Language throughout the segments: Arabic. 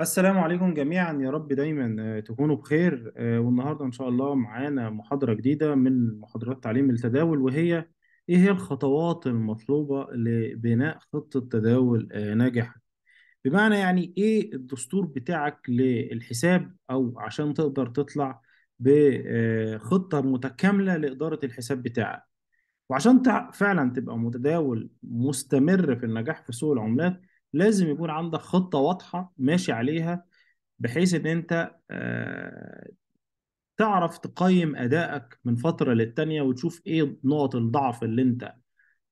السلام عليكم جميعا يا رب دايما آه، تكونوا بخير آه، والنهارده ان شاء الله معانا محاضرة جديدة من محاضرات تعليم التداول وهي ايه هي الخطوات المطلوبة لبناء خطة تداول آه، ناجحة بمعنى يعني ايه الدستور بتاعك للحساب او عشان تقدر تطلع بخطة متكاملة لإدارة الحساب بتاعك وعشان تع- فعلا تبقى متداول مستمر في النجاح في سوق العملات لازم يكون عندك خطة واضحة ماشي عليها بحيث ان انت آه، تعرف تقيم ادائك من فترة للتانية وتشوف ايه نقط الضعف اللي انت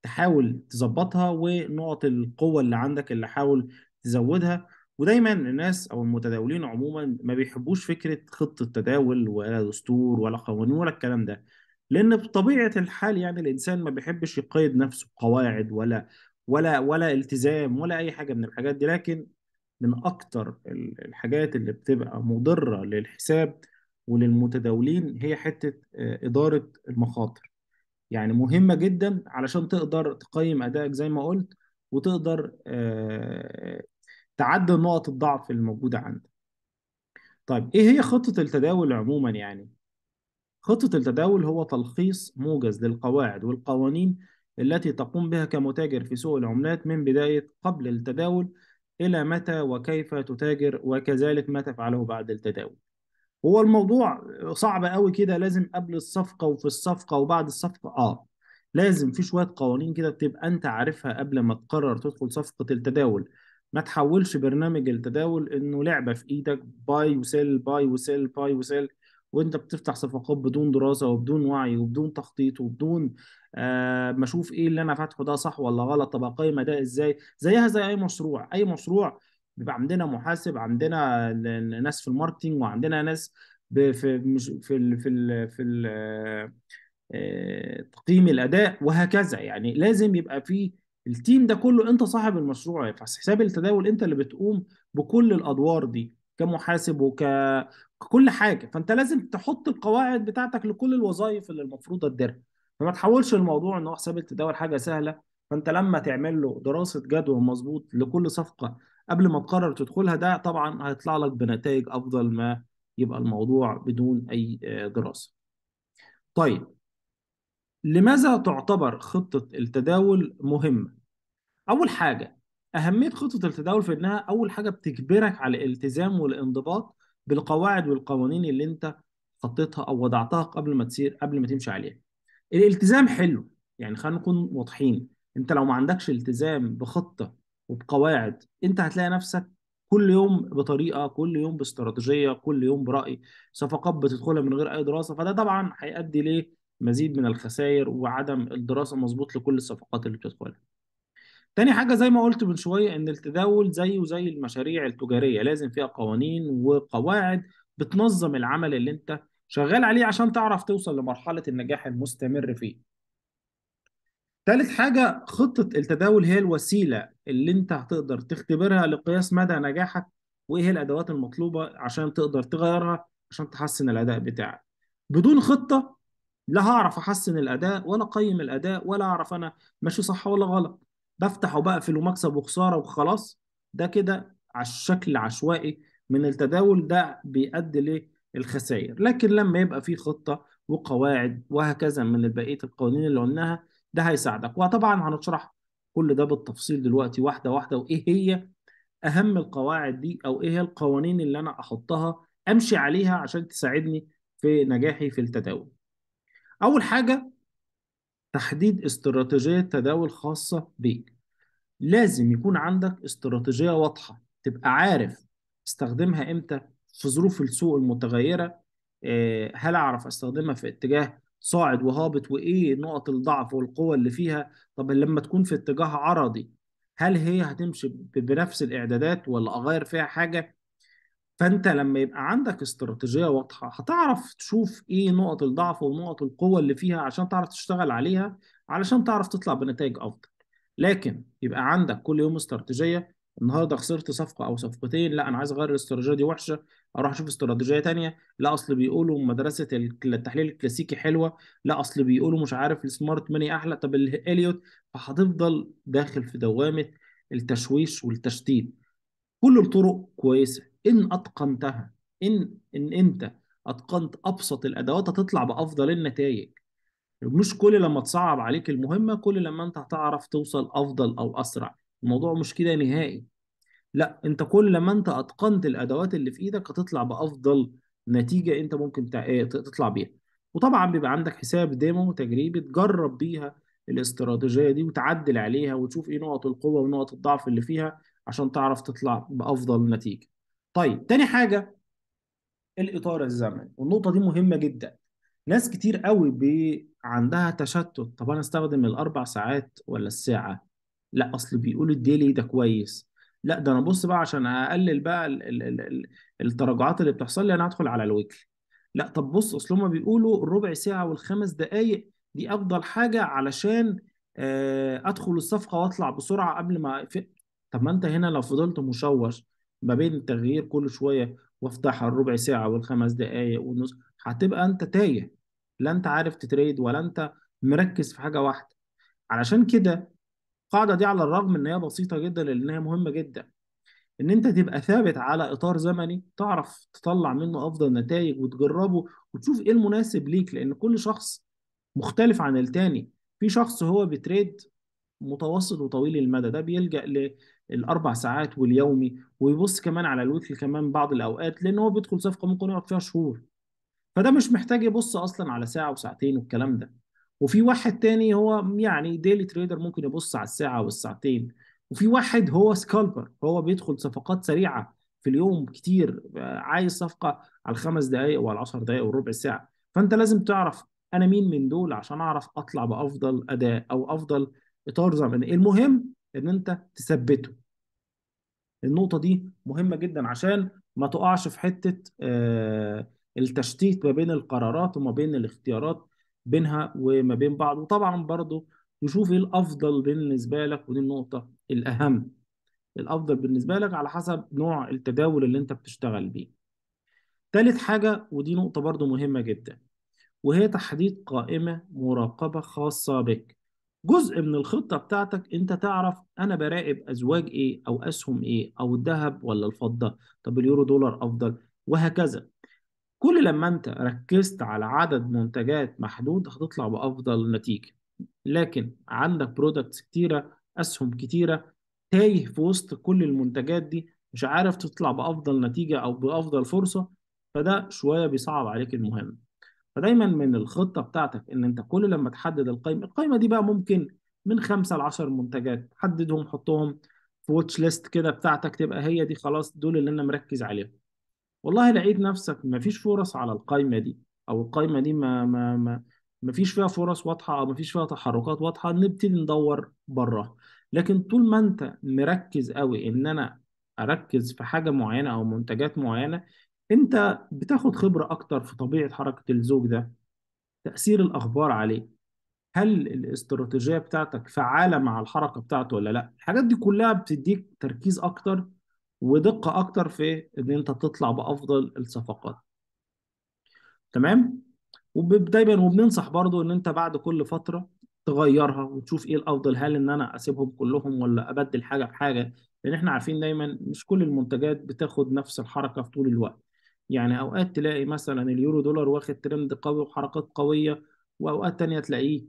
تحاول تظبطها ونقط القوة اللي عندك اللي حاول تزودها ودايما الناس او المتداولين عموما ما بيحبوش فكرة خطة تداول ولا دستور ولا قوانين ولا الكلام ده لان بطبيعه الحال يعني الانسان ما بيحبش يقيد نفسه بقواعد ولا ولا ولا التزام ولا اي حاجه من الحاجات دي لكن من اكتر الحاجات اللي بتبقى مضره للحساب وللمتداولين هي حته آه، اداره المخاطر يعني مهمه جدا علشان تقدر تقيم ادائك زي ما قلت وتقدر آه، تعدل نقط الضعف الموجوده عندك طيب ايه هي خطه التداول عموما يعني خطه التداول هو تلخيص موجز للقواعد والقوانين التي تقوم بها كمتاجر في سوق العملات من بداية قبل التداول إلى متى وكيف تتاجر وكذلك ما تفعله بعد التداول هو الموضوع صعب قوي كده لازم قبل الصفقة وفي الصفقة وبعد الصفقة آه لازم في شوية قوانين كده تبقى أنت عارفها قبل ما تقرر تدخل صفقة التداول ما تحولش برنامج التداول إنه لعبة في إيدك باي وسيل باي وسيل باي وسيل وانت بتفتح صفقات بدون دراسه وبدون وعي وبدون تخطيط وبدون آه، ما اشوف ايه اللي انا فاتحه ده صح ولا غلط طب اقيم ده ازاي زيها زي اي مشروع اي مشروع بيبقى عندنا محاسب عندنا ناس في الماركتنج وعندنا ناس في في الـ في الـ في الـ آه، تقييم الاداء وهكذا يعني لازم يبقى في التيم ده كله انت صاحب المشروع حساب التداول انت اللي بتقوم بكل الادوار دي كمحاسب وك كل حاجه فانت لازم تحط القواعد بتاعتك لكل الوظائف اللي المفروض تديرها فما تحولش الموضوع ان هو حساب التداول حاجه سهله فانت لما تعمل له دراسه جدوى مظبوط لكل صفقه قبل ما تقرر تدخلها ده طبعا هيطلع لك بنتائج افضل ما يبقى الموضوع بدون اي آه، دراسه طيب لماذا تعتبر خطه التداول مهمه اول حاجه اهميه خطه التداول في انها اول حاجه بتجبرك على الالتزام والانضباط بالقواعد والقوانين اللي انت حطيتها او وضعتها قبل ما تصير قبل ما تمشي عليها الالتزام حلو يعني خلينا نكون واضحين انت لو ما عندكش التزام بخطه وبقواعد انت هتلاقي نفسك كل يوم بطريقه كل يوم باستراتيجيه كل يوم براي صفقات بتدخلها من غير اي دراسه فده طبعا هيؤدي لمزيد من الخسائر وعدم الدراسه مظبوط لكل الصفقات اللي بتدخلها تاني حاجة زي ما قلت من شوية إن التداول زيه زي المشاريع التجارية لازم فيها قوانين وقواعد بتنظم العمل اللي أنت شغال عليه عشان تعرف توصل لمرحلة النجاح المستمر فيه. تالت حاجة خطة التداول هي الوسيلة اللي أنت هتقدر تختبرها لقياس مدى نجاحك وإيه هي الأدوات المطلوبة عشان تقدر تغيرها عشان تحسن الأداء بتاعك. بدون خطة لا هعرف أحسن الأداء ولا أقيم الأداء ولا أعرف أنا ماشي صح ولا غلط. بفتح وبقفل ومكسب وخساره وخلاص ده كده على الشكل عشوائي من التداول ده بيؤدي للخسائر لكن لما يبقى في خطه وقواعد وهكذا من بقيه القوانين اللي قلناها ده هيساعدك وطبعا هنشرح كل ده بالتفصيل دلوقتي واحده واحده وايه هي اهم القواعد دي او ايه هي القوانين اللي انا احطها امشي عليها عشان تساعدني في نجاحي في التداول اول حاجه تحديد استراتيجية تداول خاصة بيك لازم يكون عندك استراتيجية واضحة تبقى عارف استخدمها امتى في ظروف السوق المتغيرة آه، هل اعرف استخدمها في اتجاه صاعد وهابط وايه نقط الضعف والقوة اللي فيها طب لما تكون في اتجاه عرضي هل هي هتمشي بنفس الاعدادات ولا اغير فيها حاجة فانت لما يبقى عندك استراتيجيه واضحه هتعرف تشوف ايه نقط الضعف ونقط القوه اللي فيها عشان تعرف تشتغل عليها علشان تعرف تطلع بنتائج افضل لكن يبقى عندك كل يوم استراتيجيه النهارده خسرت صفقه او صفقتين لا انا عايز اغير الاستراتيجيه دي وحشه اروح اشوف استراتيجيه تانية لا اصل بيقولوا مدرسه التحليل الكلاسيكي حلوه لا اصل بيقولوا مش عارف السمارت ماني احلى طب الاليوت فهتفضل داخل في دوامه التشويش والتشتيت كل الطرق كويسه ان اتقنتها ان ان انت اتقنت ابسط الادوات هتطلع بافضل النتائج مش كل لما تصعب عليك المهمه كل لما انت هتعرف توصل افضل او اسرع الموضوع مش كده نهائي لا انت كل لما انت اتقنت الادوات اللي في ايدك هتطلع بافضل نتيجه انت ممكن آه، تطلع بيها وطبعا بيبقى عندك حساب ديمو تجريبي تجرب بيها الاستراتيجيه دي وتعدل عليها وتشوف ايه نقط القوه ونقط الضعف اللي فيها عشان تعرف تطلع بافضل نتيجه طيب تاني حاجه الاطار الزمني والنقطه دي مهمه جدا ناس كتير قوي بي عندها تشتت طب انا استخدم الاربع ساعات ولا الساعه لا اصل بيقول الديلي ده كويس لا ده انا بص بقى عشان اقلل بقى الـ الـ الـ التراجعات اللي بتحصل لي انا هدخل على الويكلي لا طب بص اصل هما بيقولوا الربع ساعه والخمس دقائق دي افضل حاجه علشان آه، ادخل الصفقه واطلع بسرعه قبل ما اقفل طب ما انت هنا لو فضلت مشوش ما بين التغيير كل شويه وافتحها الربع ساعه والخمس دقائق والنص هتبقى انت تايه لا انت عارف تتريد ولا انت مركز في حاجه واحده علشان كده القاعده دي على الرغم ان هي بسيطه جدا لانها مهمه جدا ان انت تبقى ثابت على اطار زمني تعرف تطلع منه افضل نتائج وتجربه وتشوف ايه المناسب ليك لان كل شخص مختلف عن التاني في شخص هو بيتريد متوسط وطويل المدى ده بيلجأ للأربع ساعات واليومي ويبص كمان على الويكلي كمان بعض الأوقات لأن هو بيدخل صفقة ممكن يقعد فيها شهور فده مش محتاج يبص أصلا على ساعة وساعتين والكلام ده وفي واحد تاني هو يعني ديلي تريدر ممكن يبص على الساعة والساعتين وفي واحد هو سكالبر هو بيدخل صفقات سريعة في اليوم كتير آه، عايز صفقة على الخمس دقايق وعلى 10 دقايق والربع ساعة فأنت لازم تعرف أنا مين من دول عشان أعرف أطلع بأفضل أداء أو أفضل اطار زمني المهم ان انت تثبته النقطه دي مهمه جدا عشان ما تقعش في حته آه التشتيت ما بين القرارات وما بين الاختيارات بينها وما بين بعض وطبعا برضو نشوف ايه الافضل بالنسبه لك ودي النقطه الاهم الافضل بالنسبه لك على حسب نوع التداول اللي انت بتشتغل بيه تالت حاجه ودي نقطه برضو مهمه جدا وهي تحديد قائمه مراقبه خاصه بك جزء من الخطه بتاعتك انت تعرف انا براقب ازواج ايه او اسهم ايه او الذهب ولا الفضه طب اليورو دولار افضل وهكذا كل لما انت ركزت على عدد منتجات محدود هتطلع بافضل نتيجه لكن عندك برودكتس كتيره اسهم كتيره تايه في وسط كل المنتجات دي مش عارف تطلع بافضل نتيجه او بافضل فرصه فده شويه بيصعب عليك المهمه فدايما من الخطه بتاعتك ان انت كل لما تحدد القائمه القائمه دي بقى ممكن من خمسة ل 10 منتجات حددهم حطهم في واتش ليست كده بتاعتك تبقى هي دي خلاص دول اللي انا مركز عليهم والله لقيت نفسك ما فيش فرص على القائمه دي او القائمه دي ما ما ما ما فيش فيها فرص واضحه او ما فيش فيها تحركات واضحه نبتدي ندور براها لكن طول ما انت مركز قوي ان انا اركز في حاجه معينه او منتجات معينه انت بتاخد خبرة اكتر في طبيعة حركة الزوج ده تأثير الاخبار عليه هل الاستراتيجية بتاعتك فعالة مع الحركة بتاعته ولا لا الحاجات دي كلها بتديك تركيز اكتر ودقة اكتر في ان انت تطلع بافضل الصفقات تمام ودايما وبننصح برضو ان انت بعد كل فترة تغيرها وتشوف ايه الافضل هل ان انا اسيبهم كلهم ولا ابدل حاجة بحاجة لان احنا عارفين دايما مش كل المنتجات بتاخد نفس الحركة في طول الوقت يعني اوقات تلاقي مثلا اليورو دولار واخد ترند قوي وحركات قويه واوقات تانية تلاقيه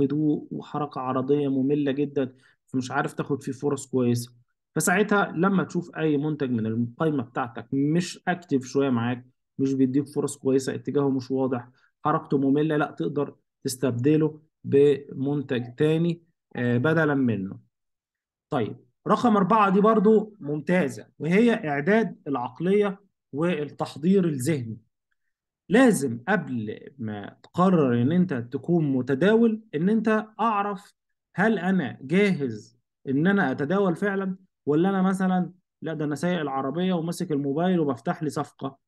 هدوء وحركه عرضيه ممله جدا فمش عارف تاخد فيه فرص كويسه فساعتها لما تشوف اي منتج من القائمه بتاعتك مش اكتف شويه معاك مش بيديك فرص كويسه اتجاهه مش واضح حركته ممله لا تقدر تستبدله بمنتج تاني آه، بدلا منه طيب رقم أربعة دي برضو ممتازة وهي إعداد العقلية والتحضير الذهني لازم قبل ما تقرر ان انت تكون متداول ان انت اعرف هل انا جاهز ان انا اتداول فعلا ولا انا مثلا لا ده انا سايق العربيه وماسك الموبايل وبفتح لي صفقه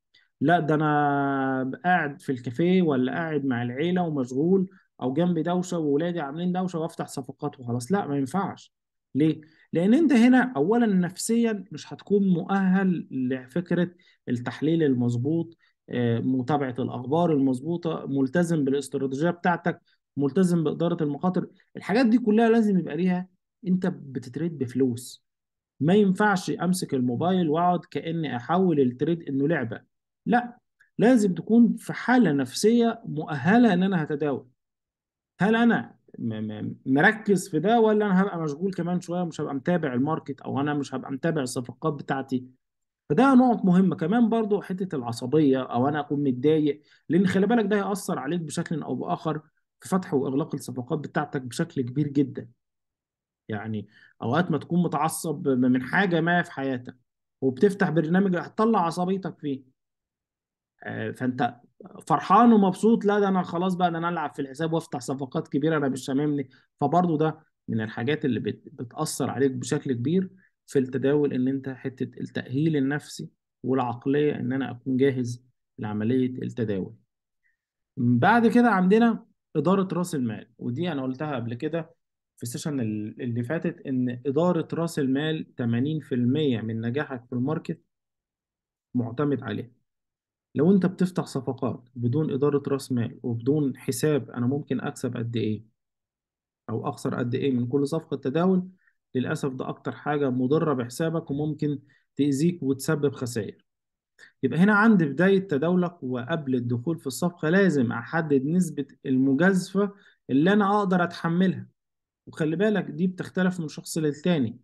لا ده انا قاعد في الكافيه ولا قاعد مع العيله ومشغول او جنبي دوشه واولادي عاملين دوشه وافتح صفقات وخلاص لا ما ينفعش ليه لان انت هنا اولا نفسيا مش هتكون مؤهل لفكره التحليل المظبوط آه، متابعه الاخبار المظبوطه ملتزم بالاستراتيجيه بتاعتك ملتزم باداره المخاطر الحاجات دي كلها لازم يبقى ليها انت بتتريد بفلوس ما ينفعش امسك الموبايل واقعد كاني احول التريد انه لعبه لا لازم تكون في حاله نفسيه مؤهله ان انا هتداول هل انا مركز في ده ولا انا هبقى مشغول كمان شويه مش هبقى متابع الماركت او انا مش هبقى متابع الصفقات بتاعتي فده نقط مهمه كمان برضو حته العصبيه او انا اكون متضايق لان خلي بالك ده هياثر عليك بشكل او باخر في فتح واغلاق الصفقات بتاعتك بشكل كبير جدا يعني اوقات ما تكون متعصب من حاجه ما في حياتك وبتفتح برنامج هتطلع عصبيتك فيه آه، فانت فرحان ومبسوط لا ده انا خلاص بقى ده انا العب في الحساب وافتح صفقات كبيره انا مش شاممني فبرضه ده من الحاجات اللي بتاثر عليك بشكل كبير في التداول ان انت حته التاهيل النفسي والعقليه ان انا اكون جاهز لعمليه التداول. بعد كده عندنا اداره راس المال ودي انا قلتها قبل كده في السيشن اللي فاتت ان اداره راس المال 80% من نجاحك في الماركت معتمد عليه لو انت بتفتح صفقات بدون إدارة رأس مال وبدون حساب أنا ممكن أكسب قد إيه أو أخسر قد إيه من كل صفقة تداول للأسف ده أكتر حاجة مضرة بحسابك وممكن تأذيك وتسبب خسائر يبقى هنا عند بداية تداولك وقبل الدخول في الصفقة لازم أحدد نسبة المجازفة اللي أنا أقدر أتحملها وخلي بالك دي بتختلف من شخص للتاني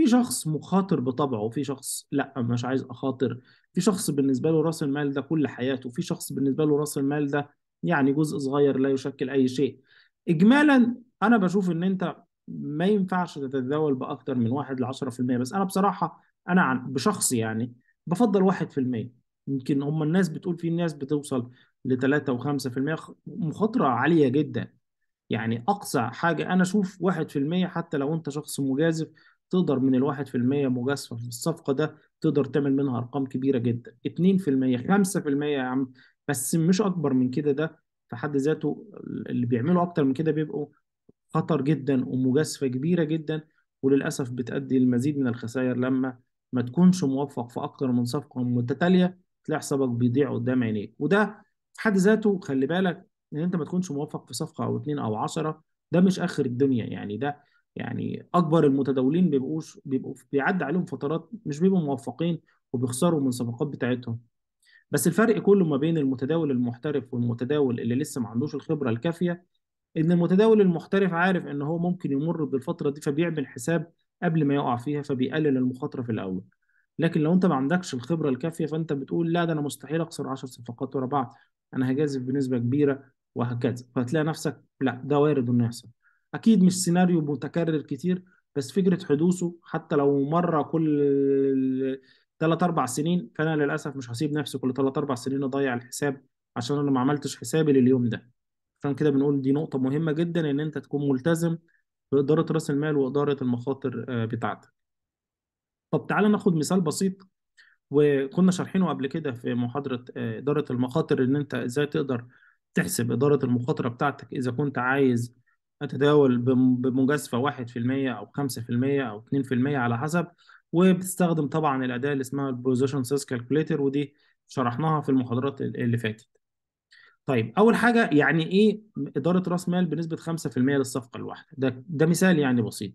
في شخص مخاطر بطبعه في شخص لا مش عايز اخاطر في شخص بالنسبه له راس المال ده كل حياته في شخص بالنسبه له راس المال ده يعني جزء صغير لا يشكل اي شيء اجمالا انا بشوف ان انت ما ينفعش تتداول باكتر من 1 ل 10% بس انا بصراحه انا عن بشخصي يعني بفضل 1% يمكن هم الناس بتقول في ناس بتوصل ل 3 و5% مخاطره عاليه جدا يعني اقصى حاجه انا اشوف 1% حتى لو انت شخص مجازف تقدر من الواحد في المية مجازفة في الصفقة ده تقدر تعمل منها أرقام كبيرة جدا اتنين في المية خمسة في المية يا عم بس مش أكبر من كده ده في حد ذاته اللي بيعملوا أكتر من كده بيبقوا خطر جدا ومجازفة كبيرة جدا وللأسف بتأدي المزيد من الخسائر لما ما تكونش موفق في أكتر من صفقة متتالية تلاقي حسابك بيضيع قدام عينيك وده في حد ذاته خلي بالك ان انت ما تكونش موفق في صفقه او اتنين او عشرة ده مش اخر الدنيا يعني ده يعني اكبر المتداولين بيبقوا بيبقوا بيعدي عليهم فترات مش بيبقوا موفقين وبيخسروا من الصفقات بتاعتهم بس الفرق كله ما بين المتداول المحترف والمتداول اللي لسه ما عندوش الخبره الكافيه ان المتداول المحترف عارف ان هو ممكن يمر بالفتره دي فبيعمل حساب قبل ما يقع فيها فبيقلل المخاطره في الاول لكن لو انت ما عندكش الخبره الكافيه فانت بتقول لا ده انا مستحيل اخسر 10 صفقات ورا بعض انا هجازف بنسبه كبيره وهكذا فهتلاقي نفسك لا ده وارد انه يحصل اكيد مش سيناريو متكرر كتير بس فكره حدوثه حتى لو مره كل ثلاث اربع سنين فانا للاسف مش هسيب نفسي كل ثلاث اربع سنين اضيع الحساب عشان انا ما عملتش حسابي لليوم ده عشان كده بنقول دي نقطه مهمه جدا ان انت تكون ملتزم باداره راس المال واداره المخاطر آه، بتاعتك طب تعالى ناخد مثال بسيط وكنا شارحينه قبل كده في محاضره آه، اداره المخاطر ان انت ازاي تقدر تحسب اداره المخاطره بتاعتك اذا كنت عايز أتداول بمجازفة 1% أو 5% أو 2% على حسب وبتستخدم طبعا الأداة اللي اسمها البوزيشن سيس كالكوليتر ودي شرحناها في المحاضرات اللي فاتت. طيب أول حاجة يعني إيه إدارة رأس مال بنسبة 5% للصفقة الواحدة ده ده مثال يعني بسيط.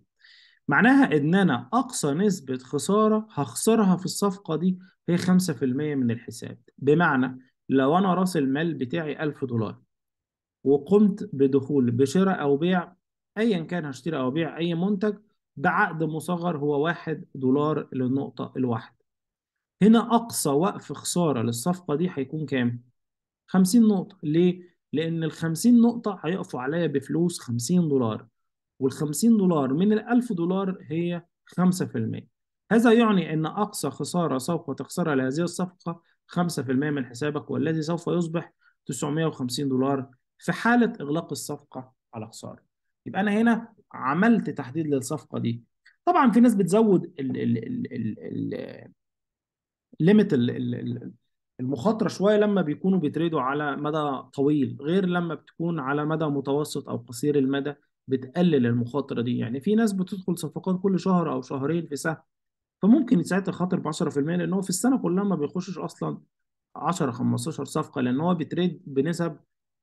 معناها إن أنا أقصى نسبة خسارة هخسرها في الصفقة دي هي 5% من الحساب بمعنى لو أنا رأس المال بتاعي 1000 دولار وقمت بدخول بشراء أو بيع أيا كان هشتري أو بيع أي منتج بعقد مصغر هو واحد دولار للنقطة الواحدة هنا أقصى وقف خسارة للصفقة دي هيكون كام؟ 50 نقطة ليه؟ لأن ال 50 نقطة هيقفوا عليا بفلوس 50 دولار وال 50 دولار من ال 1000 دولار هي 5% هذا يعني أن أقصى خسارة سوف تخسرها لهذه الصفقة 5% من حسابك والذي سوف يصبح 950 دولار في حاله اغلاق الصفقه على خساره يبقى انا هنا عملت تحديد للصفقه دي طبعا في ناس بتزود الـ المخاطره شويه لما بيكونوا بيتريدوا على مدى طويل غير لما بتكون على مدى متوسط او قصير المدى بتقلل المخاطره دي يعني في ناس بتدخل صفقات كل شهر او شهرين في سهم فممكن ساعتها خاطر ب 10% لان هو في السنه كلها ما بيخشش اصلا 10 15 صفقه لان هو بيتريد بنسب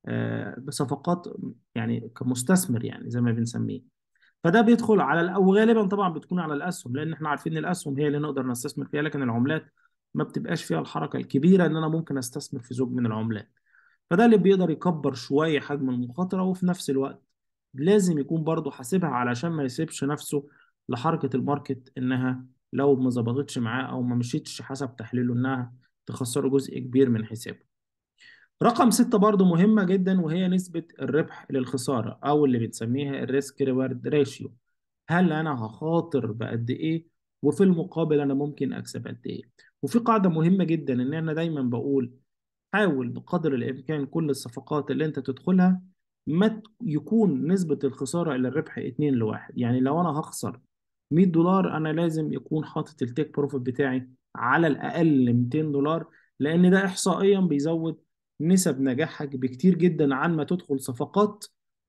آه، بصفقات يعني كمستثمر يعني زي ما بنسميه فده بيدخل على او غالبا طبعا بتكون على الاسهم لان احنا عارفين ان الاسهم هي اللي نقدر نستثمر فيها لكن العملات ما بتبقاش فيها الحركه الكبيره ان انا ممكن استثمر في زوج من العملات فده اللي بيقدر يكبر شويه حجم المخاطره وفي نفس الوقت لازم يكون برضه حاسبها علشان ما يسيبش نفسه لحركه الماركت انها لو ما ظبطتش معاه او ما مشيتش حسب تحليله انها تخسره جزء كبير من حسابه رقم ستة برضو مهمة جدا وهي نسبة الربح للخسارة أو اللي بنسميها الريسك ريورد ريشيو هل أنا هخاطر بقد إيه وفي المقابل أنا ممكن أكسب قد إيه وفي قاعدة مهمة جدا إن أنا دايما بقول حاول بقدر الإمكان كل الصفقات اللي أنت تدخلها ما يكون نسبة الخسارة إلى الربح اتنين لواحد يعني لو أنا هخسر 100 دولار أنا لازم يكون حاطط التيك بروفيت بتاعي على الأقل 200 دولار لأن ده إحصائيا بيزود نسب نجاحك بكتير جدا عن ما تدخل صفقات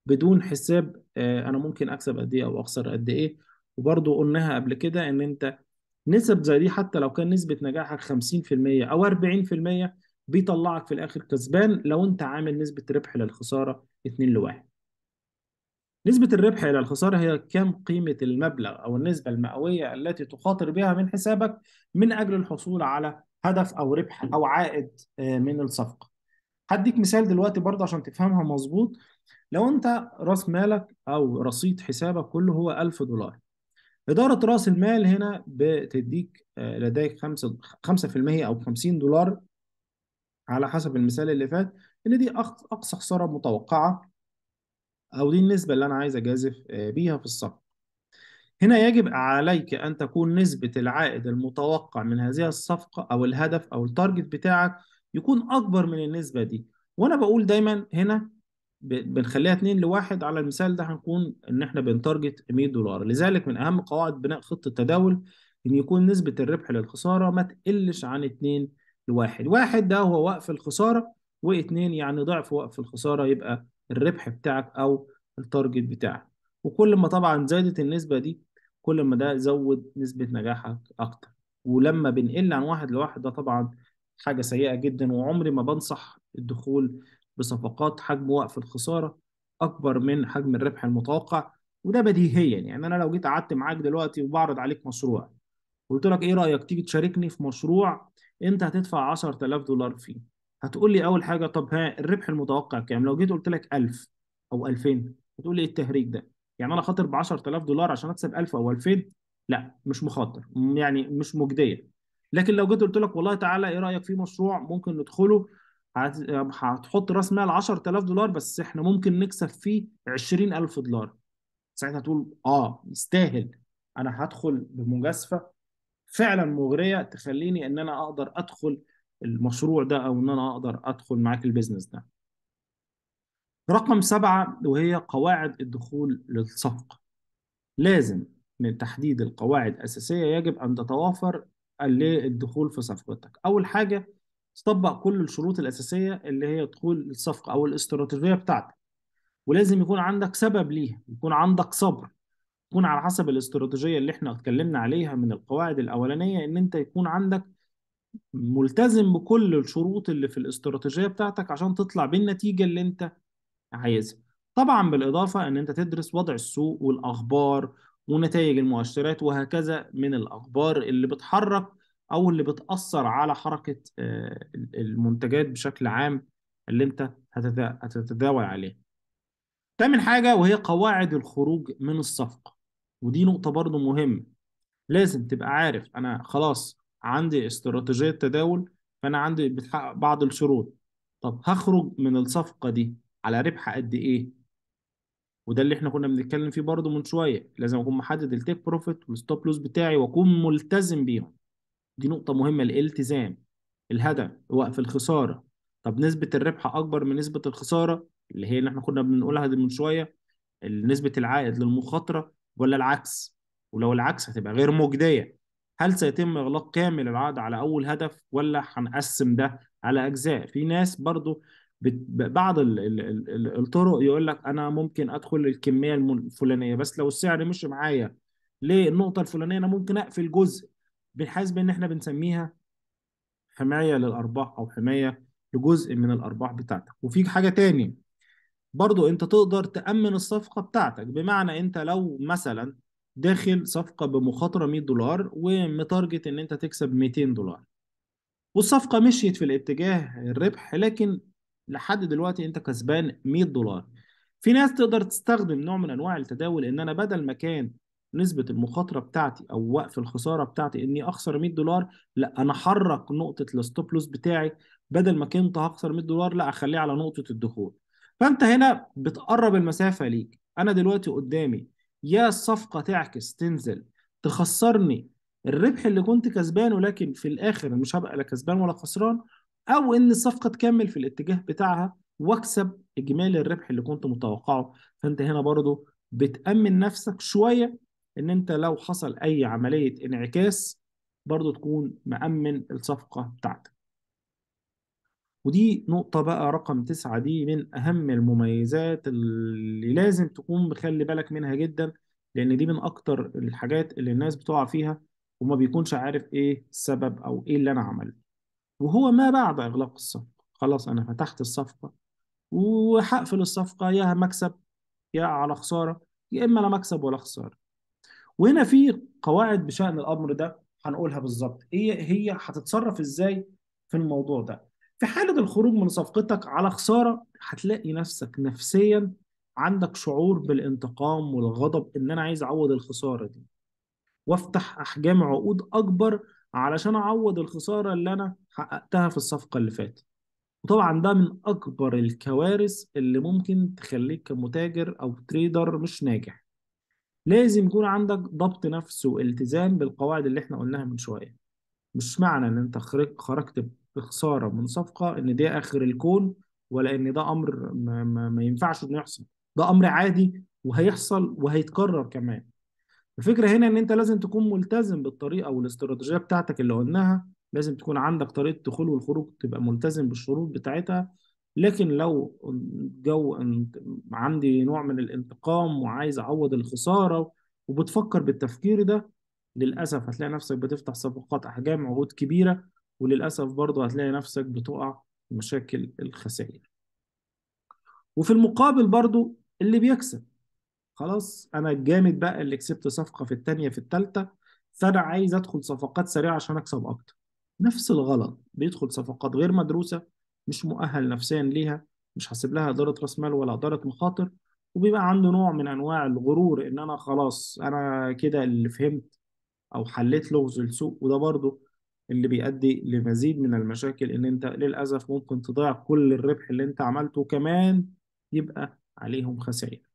بدون حساب آه، انا ممكن اكسب قد ايه او اخسر قد ايه وبرضه قلناها قبل كده ان انت نسب زي دي حتى لو كان نسبه نجاحك 50% او 40% بيطلعك في الاخر كسبان لو انت عامل نسبه ربح للخساره 2 لواحد نسبة الربح إلى الخسارة هي كم قيمة المبلغ أو النسبة المئوية التي تخاطر بها من حسابك من أجل الحصول على هدف أو ربح أو عائد آه، من الصفقة. هديك مثال دلوقتي برضه عشان تفهمها مظبوط لو انت راس مالك او رصيد حسابك كله هو 1000 دولار إدارة رأس المال هنا بتديك آه، لديك 5 5% أو 50 دولار على حسب المثال اللي فات إن دي أقصى خسارة متوقعة أو دي النسبة اللي أنا عايز أجازف آه، بيها في الصفقة. هنا يجب عليك أن تكون نسبة العائد المتوقع من هذه الصفقة أو الهدف أو التارجت بتاعك يكون اكبر من النسبه دي وانا بقول دايما هنا بنخليها 2 لواحد على المثال ده هنكون ان احنا بنتارجت 100 دولار لذلك من اهم قواعد بناء خطه التداول ان يكون نسبه الربح للخساره ما تقلش عن 2 لواحد واحد ده هو وقف الخساره و2 يعني ضعف وقف الخساره يبقى الربح بتاعك او التارجت بتاعك وكل ما طبعا زادت النسبه دي كل ما ده زود نسبه نجاحك اكتر ولما بنقل عن واحد لواحد ده طبعا حاجه سيئه جدا وعمري ما بنصح الدخول بصفقات حجم وقف الخساره اكبر من حجم الربح المتوقع وده بديهيا يعني انا لو جيت قعدت معاك دلوقتي وبعرض عليك مشروع قلت لك ايه رايك تيجي تشاركني في مشروع انت هتدفع 10000 دولار فيه هتقول لي اول حاجه طب ها الربح المتوقع كام لو جيت قلت لك 1000 او 2000 هتقول لي ايه التهريج ده يعني انا خاطر ب 10000 دولار عشان اكسب 1000 او 2000 لا مش مخاطر يعني مش مجديه لكن لو جيت قلت لك والله تعالى ايه رايك في مشروع ممكن ندخله هتحط راس مال 10000 دولار بس احنا ممكن نكسب فيه 20000 دولار ساعتها تقول اه يستاهل انا هدخل بمجازفه فعلا مغريه تخليني ان انا اقدر ادخل المشروع ده او ان انا اقدر ادخل معاك البيزنس ده رقم سبعة وهي قواعد الدخول للصفقة لازم من تحديد القواعد الأساسية يجب أن تتوافر للدخول في صفقتك اول حاجه تطبق كل الشروط الاساسيه اللي هي دخول الصفقه او الاستراتيجيه بتاعتك ولازم يكون عندك سبب ليها يكون عندك صبر يكون على حسب الاستراتيجيه اللي احنا اتكلمنا عليها من القواعد الاولانيه ان انت يكون عندك ملتزم بكل الشروط اللي في الاستراتيجيه بتاعتك عشان تطلع بالنتيجه اللي انت عايزها طبعا بالاضافه ان انت تدرس وضع السوق والاخبار ونتائج المؤشرات وهكذا من الأخبار اللي بتحرك أو اللي بتأثر على حركة آه، المنتجات بشكل عام اللي أنت هتتداول عليها. تامن حاجة وهي قواعد الخروج من الصفقة ودي نقطة برضو مهمة لازم تبقى عارف أنا خلاص عندي استراتيجية تداول فأنا عندي بتحقق بعض الشروط طب هخرج من الصفقة دي على ربح قد إيه؟ وده اللي احنا كنا بنتكلم فيه برضه من شويه لازم اكون محدد التيك بروفيت والستوب لوس بتاعي واكون ملتزم بيهم دي نقطه مهمه الالتزام الهدف وقف الخساره طب نسبه الربح اكبر من نسبه الخساره اللي هي اللي احنا كنا بنقولها دي من شويه نسبه العائد للمخاطره ولا العكس ولو العكس هتبقى غير مجديه هل سيتم اغلاق كامل العقد على اول هدف ولا هنقسم ده على اجزاء في ناس برضو بعض الطرق يقول لك انا ممكن ادخل الكميه الفلانيه بس لو السعر مش معايا للنقطه الفلانيه انا ممكن اقفل جزء بنحاسب ان احنا بنسميها حمايه للارباح او حمايه لجزء من الارباح بتاعتك وفي حاجه تاني برضو انت تقدر تامن الصفقه بتاعتك بمعنى انت لو مثلا داخل صفقه بمخاطره 100 دولار ومتارجت ان انت تكسب 200 دولار والصفقه مشيت في الاتجاه الربح لكن لحد دلوقتي انت كسبان 100 دولار في ناس تقدر تستخدم نوع من انواع التداول ان انا بدل ما كان نسبة المخاطرة بتاعتي أو وقف الخسارة بتاعتي إني أخسر 100 دولار لا أنا حرك نقطة الستوب لوس بتاعي بدل ما كنت هخسر 100 دولار لا أخليه على نقطة الدخول فأنت هنا بتقرب المسافة ليك أنا دلوقتي قدامي يا الصفقة تعكس تنزل تخسرني الربح اللي كنت كسبانه لكن في الآخر مش هبقى لا كسبان ولا خسران او ان الصفقه تكمل في الاتجاه بتاعها واكسب اجمالي الربح اللي كنت متوقعه فانت هنا برضو بتامن نفسك شويه ان انت لو حصل اي عمليه انعكاس برضو تكون مامن الصفقه بتاعتك ودي نقطة بقى رقم تسعة دي من أهم المميزات اللي لازم تكون مخلي بالك منها جدا لأن دي من أكتر الحاجات اللي الناس بتقع فيها وما بيكونش عارف إيه السبب أو إيه اللي أنا عملته وهو ما بعد إغلاق الصفقة خلاص أنا فتحت الصفقة وهقفل الصفقة يا مكسب يا على خسارة يا إما لا مكسب ولا خسارة وهنا في قواعد بشأن الأمر ده هنقولها بالظبط إيه هي هتتصرف إزاي في الموضوع ده في حالة الخروج من صفقتك على خسارة هتلاقي نفسك نفسيا عندك شعور بالانتقام والغضب إن أنا عايز أعوض الخسارة دي وافتح أحجام عقود أكبر علشان اعوض الخساره اللي انا حققتها في الصفقه اللي فاتت وطبعا ده من اكبر الكوارث اللي ممكن تخليك كمتاجر او تريدر مش ناجح لازم يكون عندك ضبط نفس والتزام بالقواعد اللي احنا قلناها من شويه مش معنى ان انت خرجت بخساره من صفقه ان دي اخر الكون ولا ان ده امر ما, ما, ما ينفعش انه يحصل ده امر عادي وهيحصل وهيتكرر كمان الفكره هنا ان انت لازم تكون ملتزم بالطريقه والاستراتيجيه بتاعتك اللي قلناها لازم تكون عندك طريقه الدخول والخروج تبقى ملتزم بالشروط بتاعتها لكن لو جو عندي نوع من الانتقام وعايز اعوض الخساره وبتفكر بالتفكير ده للاسف هتلاقي نفسك بتفتح صفقات احجام عقود كبيره وللاسف برضه هتلاقي نفسك بتقع في مشاكل الخسائر وفي المقابل برضه اللي بيكسب خلاص انا الجامد بقى اللي كسبت صفقه في الثانيه في الثالثه فانا عايز ادخل صفقات سريعه عشان اكسب اكتر نفس الغلط بيدخل صفقات غير مدروسه مش مؤهل نفسيا ليها مش حاسب لها اداره راس مال ولا اداره مخاطر وبيبقى عنده نوع من انواع الغرور ان انا خلاص انا كده اللي فهمت او حليت لغز السوق وده برضه اللي بيؤدي لمزيد من المشاكل ان انت للاسف ممكن تضيع كل الربح اللي انت عملته وكمان يبقى عليهم خسائر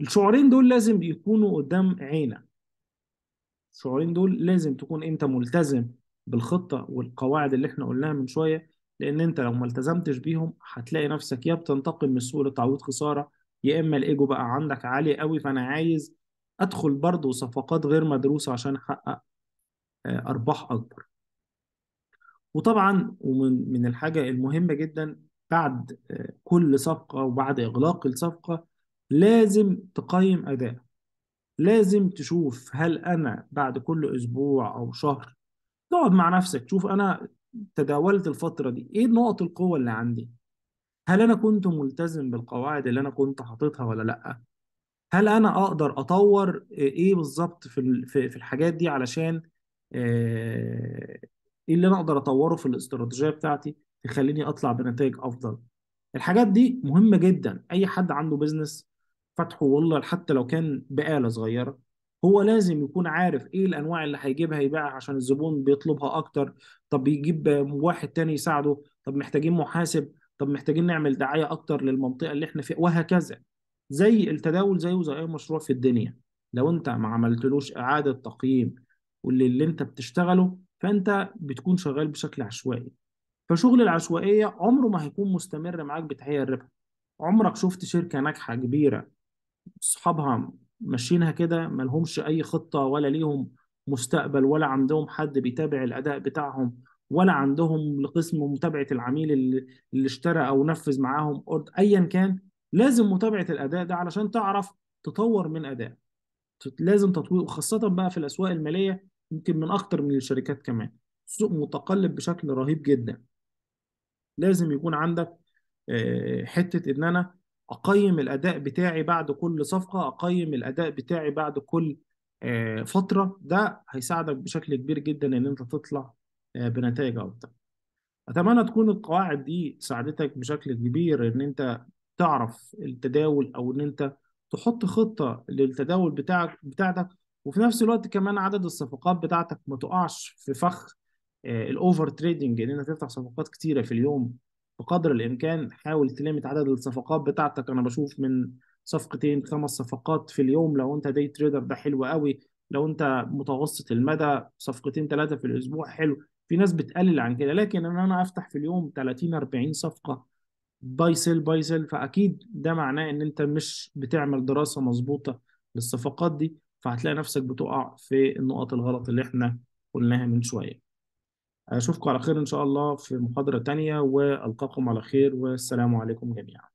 الشعورين دول لازم يكونوا قدام عينك الشعورين دول لازم تكون انت ملتزم بالخطة والقواعد اللي احنا قلناها من شوية لان انت لو ما التزمتش بيهم هتلاقي نفسك يا بتنتقم من سوء لتعويض خسارة يا اما الايجو بقى عندك عالي قوي فانا عايز ادخل برضه صفقات غير مدروسة عشان احقق آه، ارباح اكبر وطبعا ومن من الحاجة المهمة جدا بعد آه، كل صفقة وبعد اغلاق الصفقة لازم تقيم أداء لازم تشوف هل أنا بعد كل أسبوع أو شهر تقعد مع نفسك تشوف أنا تداولت الفترة دي إيه نقط القوة اللي عندي هل أنا كنت ملتزم بالقواعد اللي أنا كنت حاططها ولا لأ هل أنا أقدر أطور إيه بالظبط في في الحاجات دي علشان آه، إيه اللي أنا أقدر أطوره في الاستراتيجية بتاعتي تخليني أطلع بنتائج أفضل الحاجات دي مهمة جدا أي حد عنده بيزنس فتحه والله حتى لو كان بآلة صغيرة هو لازم يكون عارف ايه الانواع اللي هيجيبها يبيعها عشان الزبون بيطلبها اكتر طب يجيب واحد تاني يساعده طب محتاجين محاسب طب محتاجين نعمل دعاية اكتر للمنطقة اللي احنا فيها وهكذا زي التداول زيه زي اي مشروع في الدنيا لو انت ما عملتلوش اعادة تقييم واللي اللي انت بتشتغله فانت بتكون شغال بشكل عشوائي فشغل العشوائية عمره ما هيكون مستمر معاك بتحقيق الربح عمرك شفت شركة ناجحة كبيرة صحابها ماشيينها كده مالهمش اي خطه ولا ليهم مستقبل ولا عندهم حد بيتابع الاداء بتاعهم ولا عندهم لقسم متابعه العميل اللي, اللي اشترى او نفذ معاهم اوردر ايا كان لازم متابعه الاداء ده علشان تعرف تطور من اداء لازم تطوير وخاصه بقى في الاسواق الماليه يمكن من اكتر من الشركات كمان سوق متقلب بشكل رهيب جدا لازم يكون عندك حته ان انا اقيم الاداء بتاعي بعد كل صفقه اقيم الاداء بتاعي بعد كل آه، فتره ده هيساعدك بشكل كبير جدا ان انت تطلع آه، بنتائج افضل اتمنى تكون القواعد دي ساعدتك بشكل كبير ان انت تعرف التداول او ان انت تحط خطه للتداول بتاعك بتاعتك وفي نفس الوقت كمان عدد الصفقات بتاعتك ما تقعش في فخ آه، الاوفر تريدنج ان انت تفتح صفقات كتيره في اليوم بقدر الامكان حاول تليمت عدد الصفقات بتاعتك انا بشوف من صفقتين خمس صفقات في اليوم لو انت داي تريدر ده حلو قوي لو انت متوسط المدى صفقتين ثلاثه في الاسبوع حلو في ناس بتقلل عن كده لكن ان انا افتح في اليوم 30 40 صفقه باي سيل باي سيل فاكيد ده معناه ان انت مش بتعمل دراسه مظبوطه للصفقات دي فهتلاقي نفسك بتقع في النقط الغلط اللي احنا قلناها من شويه أشوفكم على خير إن شاء الله في محاضرة تانية وألقاكم على خير والسلام عليكم جميعا